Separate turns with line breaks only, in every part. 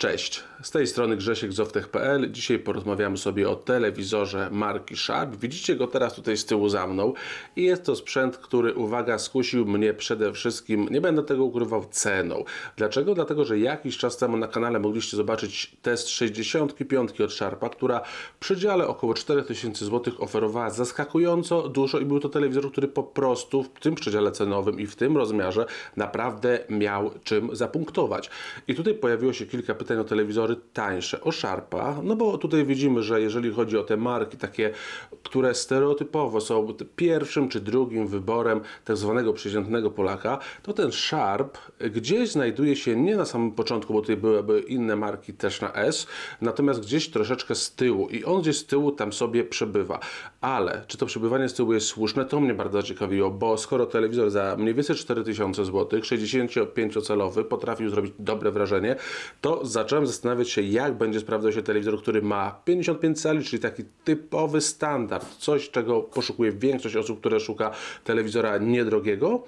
Cześć, z tej strony Grzesiek z Dzisiaj porozmawiamy sobie o telewizorze marki Sharp. Widzicie go teraz tutaj z tyłu za mną i jest to sprzęt, który, uwaga, skusił mnie przede wszystkim, nie będę tego ukrywał, ceną. Dlaczego? Dlatego, że jakiś czas temu na kanale mogliście zobaczyć test 65 od Sharpa, która w przedziale około 4000 zł oferowała zaskakująco dużo i był to telewizor, który po prostu w tym przedziale cenowym i w tym rozmiarze naprawdę miał czym zapunktować. I tutaj pojawiło się kilka pytań, tego telewizory tańsze. o Sharpa, no bo tutaj widzimy, że jeżeli chodzi o te marki takie, które stereotypowo są pierwszym czy drugim wyborem tak zwanego przeciętnego Polaka, to ten Sharp gdzieś znajduje się nie na samym początku, bo tutaj byłyby inne marki też na S, natomiast gdzieś troszeczkę z tyłu i on gdzieś z tyłu tam sobie przebywa. Ale czy to przebywanie z tyłu jest słuszne, to mnie bardzo ciekawiło, bo skoro telewizor za mniej więcej 4000 zł, 65-calowy, potrafił zrobić dobre wrażenie, to za zacząłem zastanawiać się, jak będzie sprawdzał się telewizor, który ma 55 cali, czyli taki typowy standard, coś czego poszukuje większość osób, które szuka telewizora niedrogiego.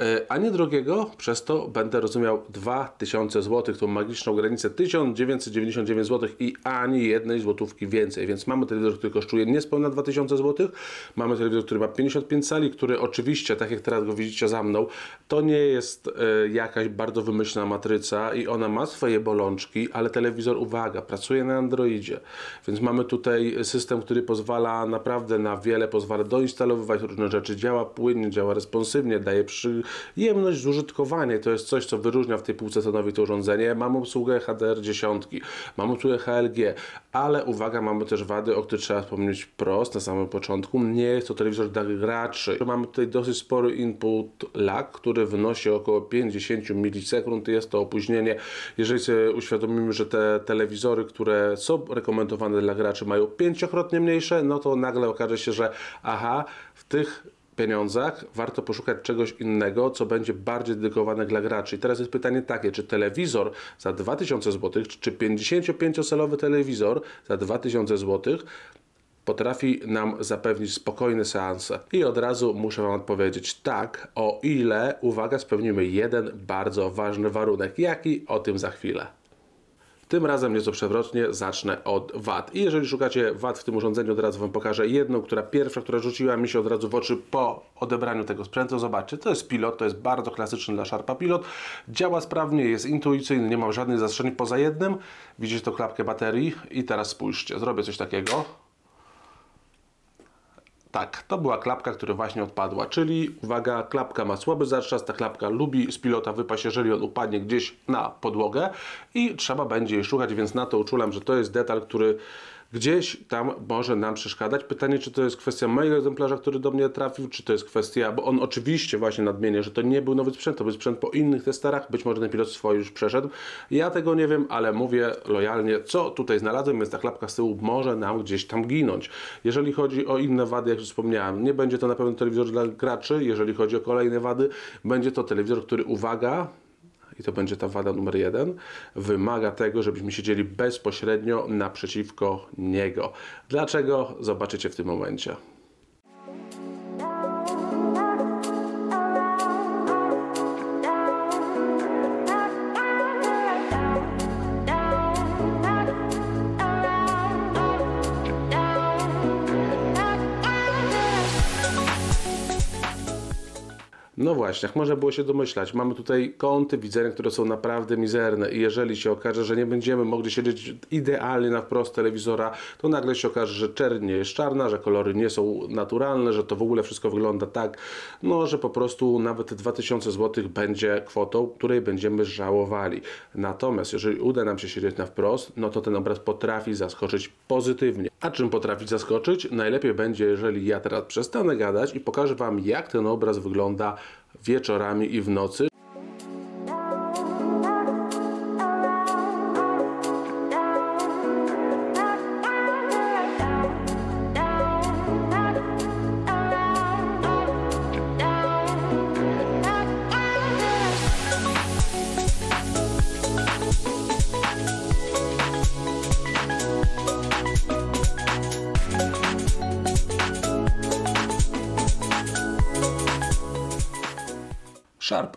E, a nie drogiego, przez to będę rozumiał 2000 zł, tą magiczną granicę 1999 zł i ani jednej złotówki więcej. Więc mamy telewizor, który kosztuje niespełna 2000 zł, mamy telewizor, który ma 55 cali, który oczywiście, tak jak teraz go widzicie za mną, to nie jest e, jakaś bardzo wymyślna matryca i ona ma swoje bolączki, ale telewizor, uwaga, pracuje na Androidzie, więc mamy tutaj system, który pozwala naprawdę na wiele, pozwala doinstalowywać różne rzeczy, działa płynnie, działa responsywnie, daje przy Jemność zużytkowanie to jest coś, co wyróżnia w tej półce cenowej to urządzenie. Mam obsługę HDR 10, mam obsługę HLG, ale uwaga, mamy też wady, o których trzeba wspomnieć prost na samym początku. Nie jest to telewizor dla graczy. Mamy tutaj dosyć spory input lag, który wynosi około 50 milisekund. Jest to opóźnienie. Jeżeli sobie uświadomimy, że te telewizory, które są rekomendowane dla graczy mają pięciokrotnie mniejsze, no to nagle okaże się, że aha, w tych pieniądzach warto poszukać czegoś innego, co będzie bardziej dedykowane dla graczy. I teraz jest pytanie takie, czy telewizor za 2000 zł, czy 55-calowy telewizor za 2000 zł potrafi nam zapewnić spokojne seanse. I od razu muszę Wam odpowiedzieć tak, o ile, uwaga, spełnimy jeden bardzo ważny warunek. Jaki? O tym za chwilę. Tym razem nieco przewrotnie zacznę od wad. I jeżeli szukacie wad w tym urządzeniu, od razu Wam pokażę jedną, która pierwsza, która rzuciła mi się od razu w oczy po odebraniu tego sprzętu. Zobaczcie, to jest pilot, to jest bardzo klasyczny dla Sharpa pilot. Działa sprawnie, jest intuicyjny, nie mam żadnych zastrzeżeń poza jednym. Widzicie to klapkę baterii i teraz spójrzcie, zrobię coś takiego. Tak, to była klapka, która właśnie odpadła, czyli uwaga, klapka ma słaby zatrzas, ta klapka lubi z pilota wypaść, jeżeli on upadnie gdzieś na podłogę i trzeba będzie jej szukać, więc na to uczulam, że to jest detal, który gdzieś tam może nam przeszkadzać. Pytanie, czy to jest kwestia mojego egzemplarza, który do mnie trafił, czy to jest kwestia, bo on oczywiście właśnie nadmienia, że to nie był nowy sprzęt, to był sprzęt po innych testerach, być może ten pilot swój już przeszedł. Ja tego nie wiem, ale mówię lojalnie, co tutaj znalazłem, więc ta klapka z tyłu może nam gdzieś tam ginąć. Jeżeli chodzi o inne wady, jak już wspomniałem, nie będzie to na pewno telewizor dla graczy, jeżeli chodzi o kolejne wady, będzie to telewizor, który, uwaga, i to będzie ta wada numer jeden, wymaga tego, żebyśmy siedzieli bezpośrednio naprzeciwko niego. Dlaczego? Zobaczycie w tym momencie. No właśnie, jak można było się domyślać, mamy tutaj kąty widzenia, które są naprawdę mizerne i jeżeli się okaże, że nie będziemy mogli siedzieć idealnie na wprost telewizora, to nagle się okaże, że czernie jest czarna, że kolory nie są naturalne, że to w ogóle wszystko wygląda tak, no że po prostu nawet 2000 zł będzie kwotą, której będziemy żałowali. Natomiast jeżeli uda nam się siedzieć na wprost, no to ten obraz potrafi zaskoczyć pozytywnie. A czym potrafi zaskoczyć? Najlepiej będzie, jeżeli ja teraz przestanę gadać i pokażę Wam, jak ten obraz wygląda wieczorami i w nocy,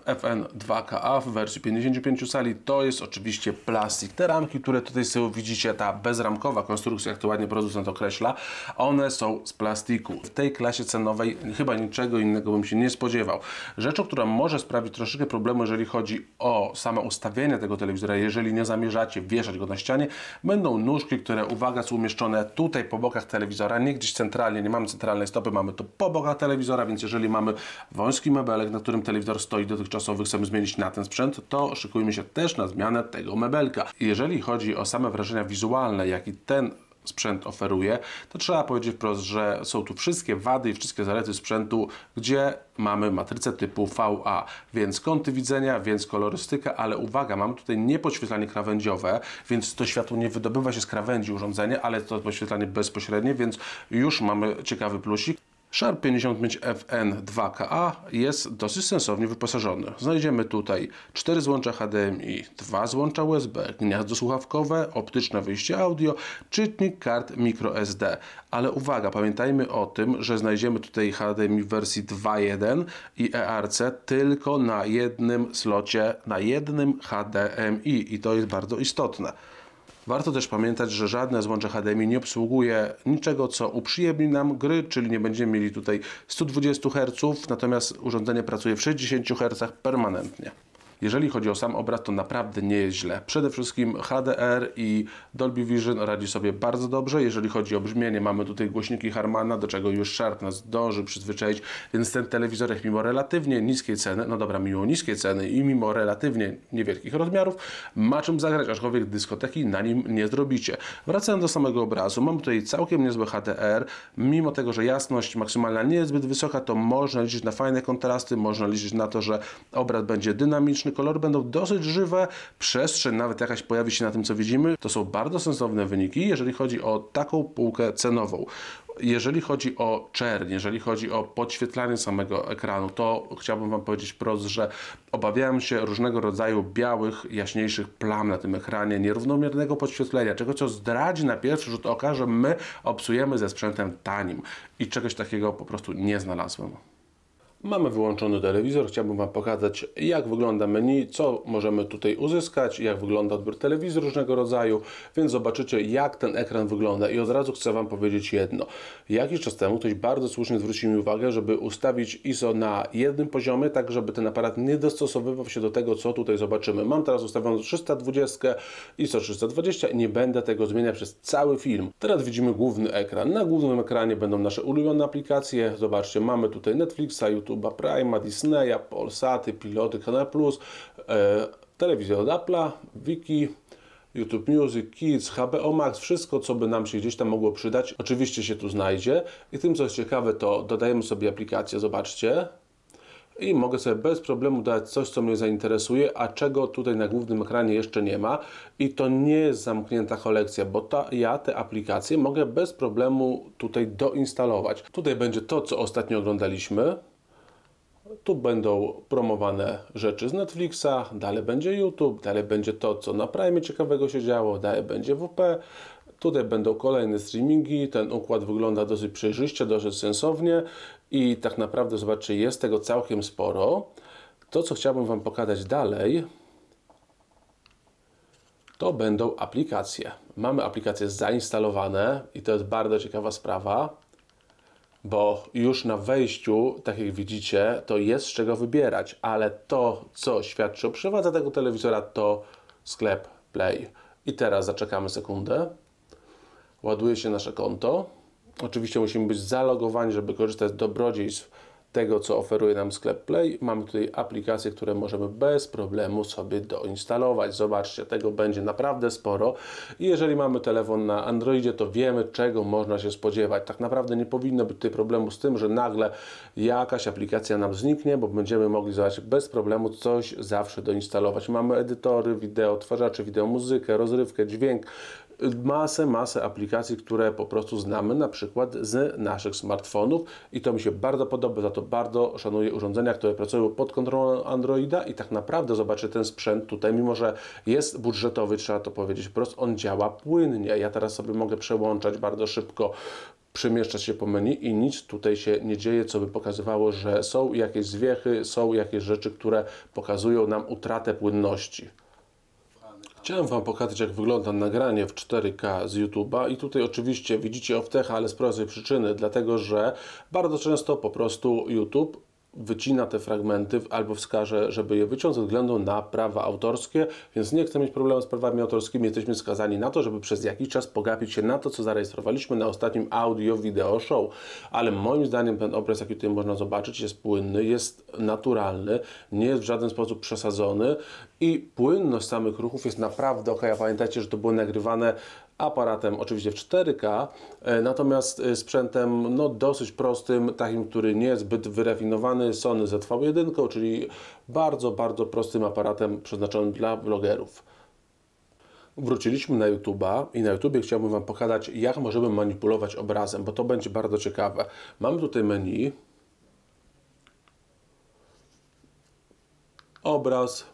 FN2KA w wersji 55 sali. To jest oczywiście plastik. Te ramki, które tutaj sobie widzicie, ta bezramkowa konstrukcja, jak to ładnie producent określa, one są z plastiku. W tej klasie cenowej chyba niczego innego bym się nie spodziewał. Rzeczą, która może sprawić troszeczkę problemu, jeżeli chodzi o samo ustawienie tego telewizora, jeżeli nie zamierzacie wieszać go na ścianie, będą nóżki, które, uwaga, są umieszczone tutaj po bokach telewizora, nie gdzieś centralnie, nie mamy centralnej stopy, mamy to po bokach telewizora, więc jeżeli mamy wąski mebelek, na którym telewizor stoi dotychczas czasowy chcemy zmienić na ten sprzęt, to szykujmy się też na zmianę tego mebelka. Jeżeli chodzi o same wrażenia wizualne, jaki ten sprzęt oferuje, to trzeba powiedzieć wprost, że są tu wszystkie wady i wszystkie zalety sprzętu, gdzie mamy matrycę typu VA, więc kąty widzenia, więc kolorystyka, ale uwaga, mamy tutaj niepoświetlanie krawędziowe, więc to światło nie wydobywa się z krawędzi urządzenia, ale to podświetlanie bezpośrednie, więc już mamy ciekawy plusik. Sharp 55FN2KA jest dosyć sensownie wyposażony. Znajdziemy tutaj 4 złącza HDMI, 2 złącza USB, gniazdo słuchawkowe, optyczne wyjście audio, czytnik kart microSD. Ale uwaga, pamiętajmy o tym, że znajdziemy tutaj HDMI w wersji 2.1 i ERC tylko na jednym slocie, na jednym HDMI i to jest bardzo istotne. Warto też pamiętać, że żadne złącze HDMI nie obsługuje niczego, co uprzyjemni nam gry, czyli nie będziemy mieli tutaj 120 Hz, natomiast urządzenie pracuje w 60 Hz permanentnie. Jeżeli chodzi o sam obraz, to naprawdę nie jest źle. Przede wszystkim HDR i Dolby Vision radzi sobie bardzo dobrze. Jeżeli chodzi o brzmienie, mamy tutaj głośniki Harmana, do czego już Sharp nas dąży przyzwyczaić, więc ten telewizorek mimo relatywnie niskiej ceny, no dobra, mimo niskiej ceny i mimo relatywnie niewielkich rozmiarów, ma czym zagrać, aczkolwiek dyskoteki na nim nie zrobicie. Wracając do samego obrazu, mam tutaj całkiem niezły HDR, mimo tego, że jasność maksymalna nie jest zbyt wysoka, to można liczyć na fajne kontrasty, można liczyć na to, że obraz będzie dynamiczny, Kolor kolory będą dosyć żywe, przestrzeń nawet jakaś pojawi się na tym, co widzimy. To są bardzo sensowne wyniki, jeżeli chodzi o taką półkę cenową. Jeżeli chodzi o czerń, jeżeli chodzi o podświetlanie samego ekranu, to chciałbym Wam powiedzieć wprost, że obawiałem się różnego rodzaju białych, jaśniejszych plam na tym ekranie, nierównomiernego podświetlenia, czegoś, co zdradzi na pierwszy rzut oka, że my obsujemy ze sprzętem tanim i czegoś takiego po prostu nie znalazłem. Mamy wyłączony telewizor, chciałbym Wam pokazać jak wygląda menu, co możemy tutaj uzyskać, jak wygląda odbiór telewizor różnego rodzaju, więc zobaczycie jak ten ekran wygląda i od razu chcę Wam powiedzieć jedno. Jakiś czas temu ktoś bardzo słusznie zwrócił mi uwagę, żeby ustawić ISO na jednym poziomie, tak żeby ten aparat nie dostosowywał się do tego co tutaj zobaczymy. Mam teraz ustawioną 320, ISO 320 i nie będę tego zmieniać przez cały film. Teraz widzimy główny ekran. Na głównym ekranie będą nasze ulubione aplikacje. Zobaczcie, mamy tutaj Netflixa, YouTube, YouTube'a, Prime'a, Disneya, Polsaty, Piloty, Kanal+, Plus, e, telewizję od Apple'a, Wiki, YouTube Music, Kids, HBO Max, wszystko co by nam się gdzieś tam mogło przydać, oczywiście się tu znajdzie. I tym co jest ciekawe to dodajemy sobie aplikację, zobaczcie. I mogę sobie bez problemu dać coś, co mnie zainteresuje, a czego tutaj na głównym ekranie jeszcze nie ma. I to nie jest zamknięta kolekcja, bo ta, ja te aplikacje mogę bez problemu tutaj doinstalować. Tutaj będzie to, co ostatnio oglądaliśmy tu będą promowane rzeczy z Netflixa, dalej będzie YouTube, dalej będzie to, co na Prime ciekawego się działo, dalej będzie WP, Tutaj będą kolejne streamingi, ten układ wygląda dosyć przejrzyście, dosyć sensownie i tak naprawdę zobaczcie, jest tego całkiem sporo. To, co chciałbym Wam pokazać dalej, to będą aplikacje. Mamy aplikacje zainstalowane i to jest bardzo ciekawa sprawa bo już na wejściu, tak jak widzicie, to jest z czego wybierać, ale to, co świadczy o przewadze tego telewizora, to sklep Play. I teraz zaczekamy sekundę. Ładuje się nasze konto. Oczywiście musimy być zalogowani, żeby korzystać z dobrodziejstw tego, co oferuje nam sklep Play. Mamy tutaj aplikacje, które możemy bez problemu sobie doinstalować. Zobaczcie, tego będzie naprawdę sporo. I jeżeli mamy telefon na Androidzie, to wiemy, czego można się spodziewać. Tak naprawdę nie powinno być tutaj problemu z tym, że nagle jakaś aplikacja nam zniknie, bo będziemy mogli zobaczyć bez problemu coś zawsze doinstalować. Mamy edytory, wideo, odtwarzacze, wideo, muzykę, rozrywkę, dźwięk, masę, masę aplikacji, które po prostu znamy na przykład z naszych smartfonów i to mi się bardzo podoba, za to bardzo szanuję urządzenia, które pracują pod kontrolą Androida i tak naprawdę zobaczę ten sprzęt tutaj, mimo że jest budżetowy, trzeba to powiedzieć wprost, on działa płynnie. Ja teraz sobie mogę przełączać bardzo szybko przemieszczać się po menu i nic tutaj się nie dzieje, co by pokazywało, że są jakieś zwiechy, są jakieś rzeczy, które pokazują nam utratę płynności. Chciałem Wam pokazać, jak wygląda nagranie w 4K z YouTube'a i tutaj oczywiście widzicie oftecha, ale z prostej przyczyny, dlatego że bardzo często po prostu YouTube wycina te fragmenty albo wskaże, żeby je wyciąć ze względu na prawa autorskie, więc nie chcemy mieć problemu z prawami autorskimi, jesteśmy skazani na to, żeby przez jakiś czas pogapić się na to, co zarejestrowaliśmy na ostatnim audio-video show, ale moim zdaniem ten obraz, jaki tutaj można zobaczyć, jest płynny, jest naturalny, nie jest w żaden sposób przesadzony i płynność samych ruchów jest naprawdę ok. A pamiętajcie, że to było nagrywane aparatem oczywiście w 4K, e, natomiast e, sprzętem no, dosyć prostym, takim, który nie jest zbyt wyrafinowany, Sony ZV1, czyli bardzo, bardzo prostym aparatem przeznaczonym dla blogerów. Wróciliśmy na YouTube'a i na YouTubie chciałbym Wam pokazać, jak możemy manipulować obrazem, bo to będzie bardzo ciekawe. Mamy tutaj menu, obraz,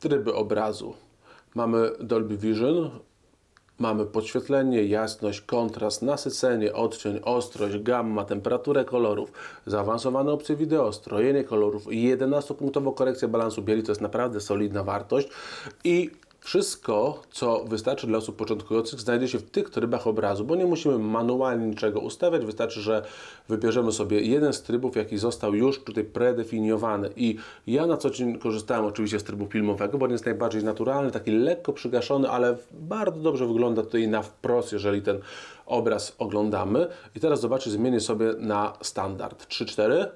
tryby obrazu. Mamy Dolby Vision, Mamy podświetlenie, jasność, kontrast, nasycenie, odcień, ostrość, gamma, temperaturę kolorów, zaawansowane opcje wideo, strojenie kolorów, 11-punktową korekcję balansu bieli, to jest naprawdę solidna wartość i wszystko, co wystarczy dla osób początkujących, znajduje się w tych trybach obrazu, bo nie musimy manualnie niczego ustawiać. Wystarczy, że wybierzemy sobie jeden z trybów, jaki został już tutaj predefiniowany. I ja na co dzień korzystałem oczywiście z trybu filmowego, bo on jest najbardziej naturalny, taki lekko przygaszony, ale bardzo dobrze wygląda tutaj na wprost, jeżeli ten obraz oglądamy. I teraz zobaczcie, zmienię sobie na standard 3-4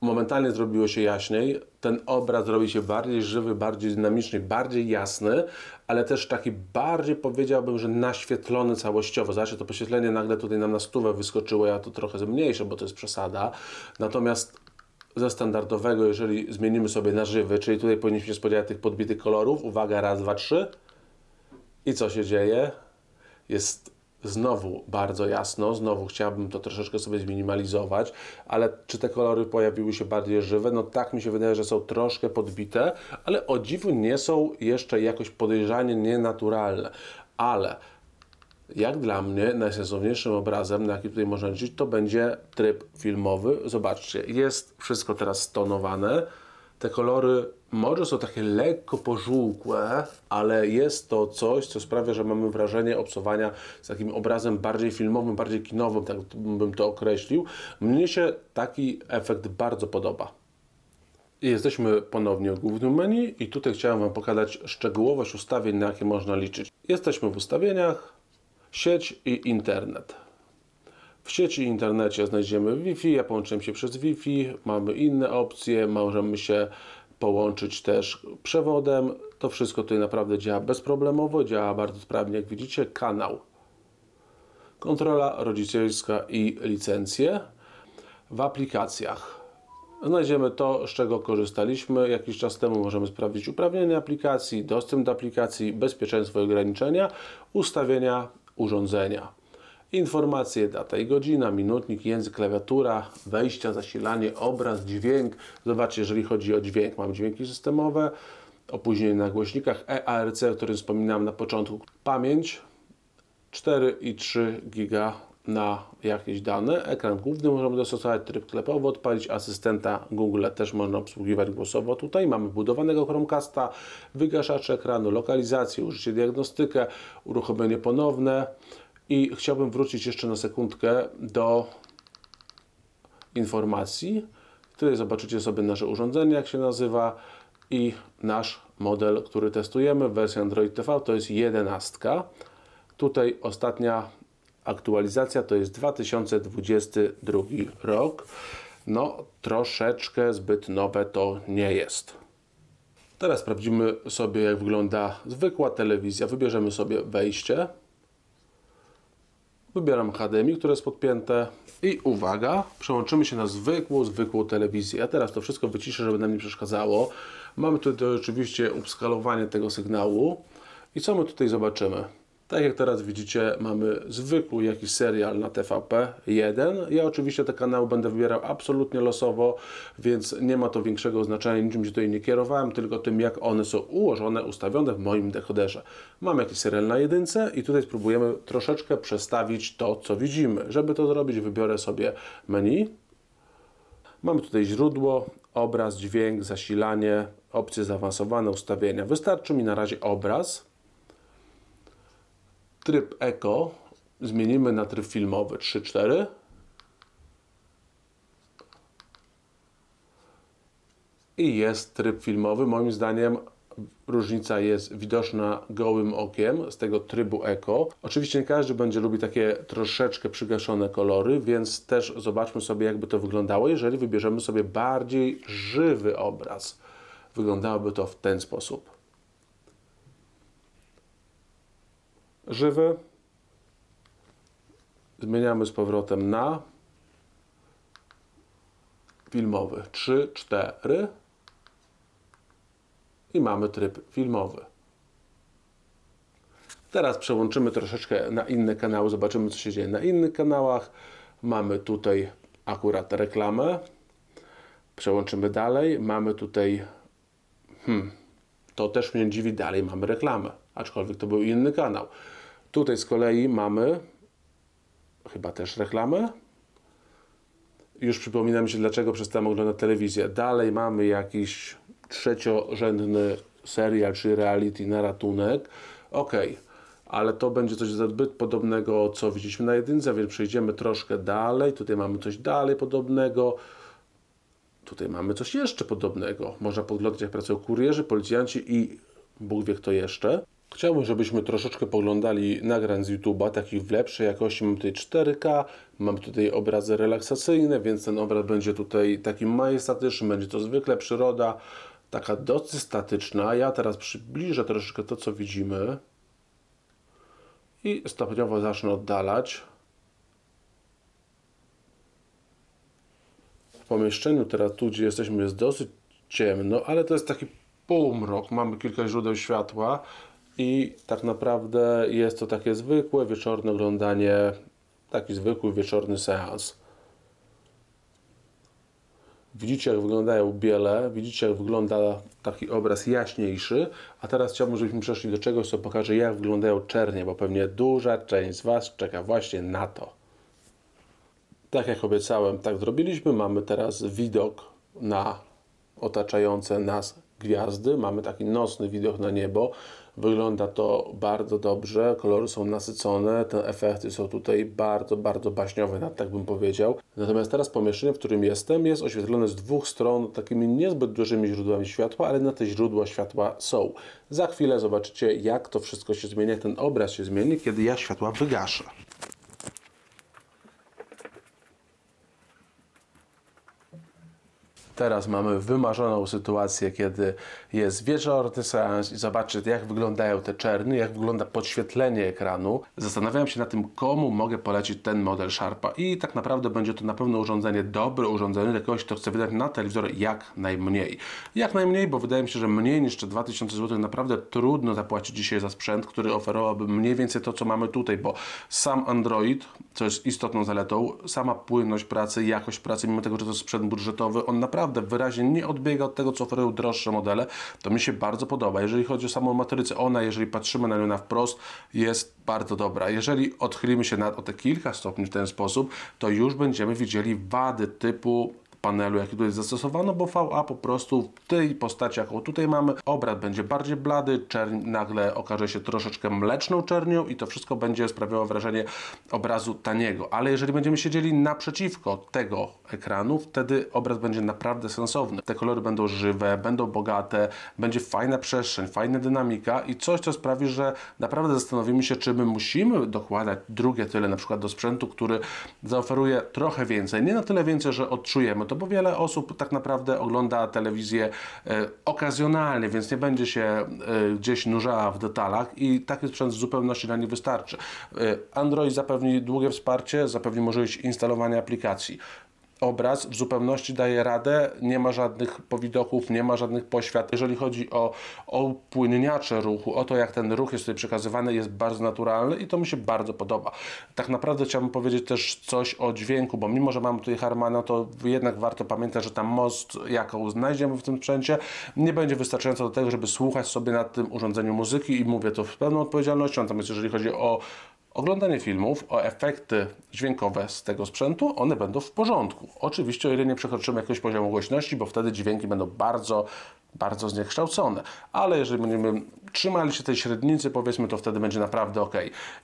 momentalnie zrobiło się jaśniej, ten obraz robi się bardziej żywy, bardziej dynamiczny, bardziej jasny, ale też taki bardziej powiedziałbym, że naświetlony całościowo. Znaczy to poświetlenie nagle tutaj nam na stówę wyskoczyło, ja to trochę zmniejszę, bo to jest przesada. Natomiast ze standardowego, jeżeli zmienimy sobie na żywy, czyli tutaj powinniśmy się spodziewać tych podbitych kolorów, uwaga, raz, dwa, trzy i co się dzieje? Jest znowu bardzo jasno, znowu chciałbym to troszeczkę sobie zminimalizować, ale czy te kolory pojawiły się bardziej żywe? No tak mi się wydaje, że są troszkę podbite, ale o dziwo nie są jeszcze jakoś podejrzanie nienaturalne, ale jak dla mnie najsensowniejszym obrazem, na jaki tutaj można liczyć, to będzie tryb filmowy. Zobaczcie, jest wszystko teraz stonowane, te kolory może są takie lekko pożółkłe, ale jest to coś, co sprawia, że mamy wrażenie obcowania z takim obrazem bardziej filmowym, bardziej kinowym, tak bym to określił. Mnie się taki efekt bardzo podoba. Jesteśmy ponownie w głównym menu i tutaj chciałem Wam pokazać szczegółowość ustawień, na jakie można liczyć. Jesteśmy w ustawieniach, sieć i internet. W sieci internecie znajdziemy Wi-Fi, ja połączyłem się przez Wi-Fi, mamy inne opcje, możemy się połączyć też przewodem. To wszystko tutaj naprawdę działa bezproblemowo, działa bardzo sprawnie, jak widzicie, kanał. Kontrola rodzicielska i licencje w aplikacjach. Znajdziemy to, z czego korzystaliśmy jakiś czas temu. Możemy sprawdzić uprawnienia aplikacji, dostęp do aplikacji, bezpieczeństwo i ograniczenia, ustawienia urządzenia. Informacje, data i godzina, minutnik, język, klawiatura, wejścia, zasilanie, obraz, dźwięk. Zobaczcie, jeżeli chodzi o dźwięk, mam dźwięki systemowe, opóźnienie na głośnikach, EARC, o którym wspominałem na początku, pamięć 4,3 giga na jakieś dane. Ekran główny możemy dostosować tryb sklepowy, odpalić asystenta Google też można obsługiwać głosowo. Tutaj mamy budowanego Chromecasta, wygaszacz ekranu, lokalizację, użycie diagnostykę, uruchomienie ponowne, i chciałbym wrócić jeszcze na sekundkę do informacji. Tutaj zobaczycie sobie nasze urządzenie, jak się nazywa i nasz model, który testujemy w wersji Android TV to jest 11. Tutaj ostatnia aktualizacja to jest 2022 rok. No, troszeczkę zbyt nowe to nie jest. Teraz sprawdzimy sobie, jak wygląda zwykła telewizja. Wybierzemy sobie wejście. Wybieram HDMI, które jest podpięte i uwaga, przełączymy się na zwykłą, zwykłą telewizję. Ja teraz to wszystko wyciszę, żeby nam nie przeszkadzało. Mamy tutaj oczywiście upskalowanie tego sygnału. I co my tutaj zobaczymy? Tak jak teraz widzicie, mamy zwykły jakiś serial na TVP1. Ja oczywiście te kanały będę wybierał absolutnie losowo, więc nie ma to większego znaczenia, niczym się tutaj nie kierowałem, tylko tym jak one są ułożone, ustawione w moim dekoderze. Mam jakiś serial na jedynce i tutaj spróbujemy troszeczkę przestawić to, co widzimy. Żeby to zrobić, wybiorę sobie menu. Mamy tutaj źródło, obraz, dźwięk, zasilanie, opcje zaawansowane, ustawienia. Wystarczy mi na razie obraz tryb eko zmienimy na tryb filmowy 3-4. I jest tryb filmowy. Moim zdaniem różnica jest widoczna gołym okiem z tego trybu eko. Oczywiście nie każdy będzie lubił takie troszeczkę przygaszone kolory, więc też zobaczmy sobie jakby to wyglądało, jeżeli wybierzemy sobie bardziej żywy obraz. Wyglądałoby to w ten sposób. żywy. Zmieniamy z powrotem na filmowy. 3, 4 i mamy tryb filmowy. Teraz przełączymy troszeczkę na inne kanały, zobaczymy co się dzieje na innych kanałach. Mamy tutaj akurat reklamę. Przełączymy dalej. Mamy tutaj... Hmm, to też mnie dziwi, dalej mamy reklamę. Aczkolwiek to był inny kanał. Tutaj z kolei mamy chyba też reklamę. Już przypomina mi się, dlaczego przestałem oglądać telewizję. Dalej mamy jakiś trzeciorzędny serial czy reality na ratunek. Ok, ale to będzie coś zbyt podobnego, co widzieliśmy na jedynce, więc przejdziemy troszkę dalej. Tutaj mamy coś dalej podobnego. Tutaj mamy coś jeszcze podobnego. Można podglądać, jak pracują kurierzy, policjanci i Bóg wie kto jeszcze. Chciałbym, żebyśmy troszeczkę poglądali nagrań z YouTube'a, takich w lepszej jakości. Mam tutaj 4K, mam tutaj obrazy relaksacyjne, więc ten obraz będzie tutaj taki majestatyczny, będzie to zwykle przyroda, taka dosyć statyczna. Ja teraz przybliżę troszeczkę to, co widzimy i stopniowo zacznę oddalać. W pomieszczeniu teraz tu, gdzie jesteśmy, jest dosyć ciemno, ale to jest taki półmrok. Mamy kilka źródeł światła, i tak naprawdę jest to takie zwykłe wieczorne oglądanie, taki zwykły wieczorny seans. Widzicie, jak wyglądają biele, widzicie, jak wygląda taki obraz jaśniejszy, a teraz chciałbym, żebyśmy przeszli do czegoś, co pokaże, jak wyglądają czernie, bo pewnie duża część z Was czeka właśnie na to. Tak jak obiecałem, tak zrobiliśmy. Mamy teraz widok na otaczające nas gwiazdy, mamy taki nocny widok na niebo, wygląda to bardzo dobrze, kolory są nasycone, te efekty są tutaj bardzo, bardzo baśniowe, nawet tak bym powiedział. Natomiast teraz pomieszczenie, w którym jestem jest oświetlone z dwóch stron takimi niezbyt dużymi źródłami światła, ale na te źródła światła są. Za chwilę zobaczycie jak to wszystko się zmienia, jak ten obraz się zmieni, kiedy ja światła wygaszę. Teraz mamy wymarzoną sytuację, kiedy jest wieczorny seans i zobaczy, jak wyglądają te czerny, jak wygląda podświetlenie ekranu. Zastanawiałem się na tym, komu mogę polecić ten model Sharpa i tak naprawdę będzie to na pewno urządzenie, dobre urządzenie dla kogoś, kto chce wydać na telewizor jak najmniej. Jak najmniej, bo wydaje mi się, że mniej niż 2000 zł naprawdę trudno zapłacić dzisiaj za sprzęt, który oferowałby mniej więcej to, co mamy tutaj, bo sam Android, co jest istotną zaletą, sama płynność pracy, jakość pracy, mimo tego, że to jest sprzęt budżetowy, on naprawdę naprawdę wyraźnie nie odbiega od tego, co oferują droższe modele, to mi się bardzo podoba. Jeżeli chodzi o samą matrycę, ona, jeżeli patrzymy na nią na wprost, jest bardzo dobra. Jeżeli odchylimy się o te kilka stopni w ten sposób, to już będziemy widzieli wady typu panelu, jaki tutaj zastosowano, bo VA po prostu w tej postaci, jaką tutaj mamy, obraz będzie bardziej blady, czerń nagle okaże się troszeczkę mleczną czernią i to wszystko będzie sprawiało wrażenie obrazu taniego. Ale jeżeli będziemy siedzieli naprzeciwko tego ekranu, wtedy obraz będzie naprawdę sensowny. Te kolory będą żywe, będą bogate, będzie fajna przestrzeń, fajna dynamika i coś, co sprawi, że naprawdę zastanowimy się, czy my musimy dokładać drugie tyle na przykład do sprzętu, który zaoferuje trochę więcej. Nie na tyle więcej, że odczujemy to, bo wiele osób tak naprawdę ogląda telewizję e, okazjonalnie, więc nie będzie się e, gdzieś nurzała w detalach i taki sprzęt w zupełności na nie wystarczy. E, Android zapewni długie wsparcie, zapewni możliwość instalowania aplikacji obraz w zupełności daje radę, nie ma żadnych powidoków, nie ma żadnych poświat. Jeżeli chodzi o, o upłynniacze ruchu, o to jak ten ruch jest tutaj przekazywany, jest bardzo naturalny i to mi się bardzo podoba. Tak naprawdę chciałbym powiedzieć też coś o dźwięku, bo mimo, że mam tutaj Harmana, to jednak warto pamiętać, że ta most, jaką znajdziemy w tym sprzęcie, nie będzie wystarczająca do tego, żeby słuchać sobie na tym urządzeniu muzyki i mówię to z pełną odpowiedzialnością. Natomiast jeżeli chodzi o oglądanie filmów, o efekty dźwiękowe z tego sprzętu, one będą w porządku. Oczywiście o ile nie przekroczymy jakiegoś poziomu głośności, bo wtedy dźwięki będą bardzo, bardzo zniekształcone. Ale jeżeli będziemy trzymali się tej średnicy, powiedzmy, to wtedy będzie naprawdę ok.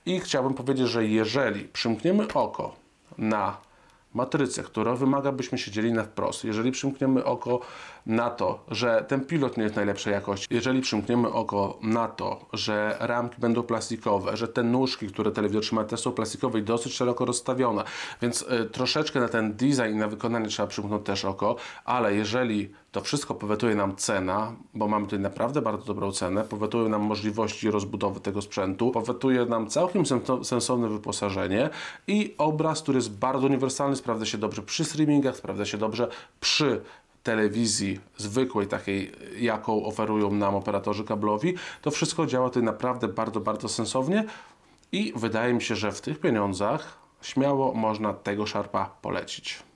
I chciałbym powiedzieć, że jeżeli przymkniemy oko na matrycę, która wymaga, byśmy siedzieli na wprost, jeżeli przymkniemy oko na to, że ten pilot nie jest najlepszej jakości, jeżeli przymkniemy oko na to, że ramki będą plastikowe, że te nóżki, które telewizor trzyma, te są plastikowe i dosyć szeroko rozstawione, więc y, troszeczkę na ten design i na wykonanie trzeba przymknąć też oko, ale jeżeli to wszystko powetuje nam cena, bo mamy tutaj naprawdę bardzo dobrą cenę, powetuje nam możliwości rozbudowy tego sprzętu, powetuje nam całkiem sensowne wyposażenie i obraz, który jest bardzo uniwersalny, sprawdza się dobrze przy streamingach, sprawdza się dobrze przy telewizji zwykłej, takiej jaką oferują nam operatorzy kablowi, to wszystko działa tutaj naprawdę bardzo, bardzo sensownie i wydaje mi się, że w tych pieniądzach śmiało można tego szarpa polecić.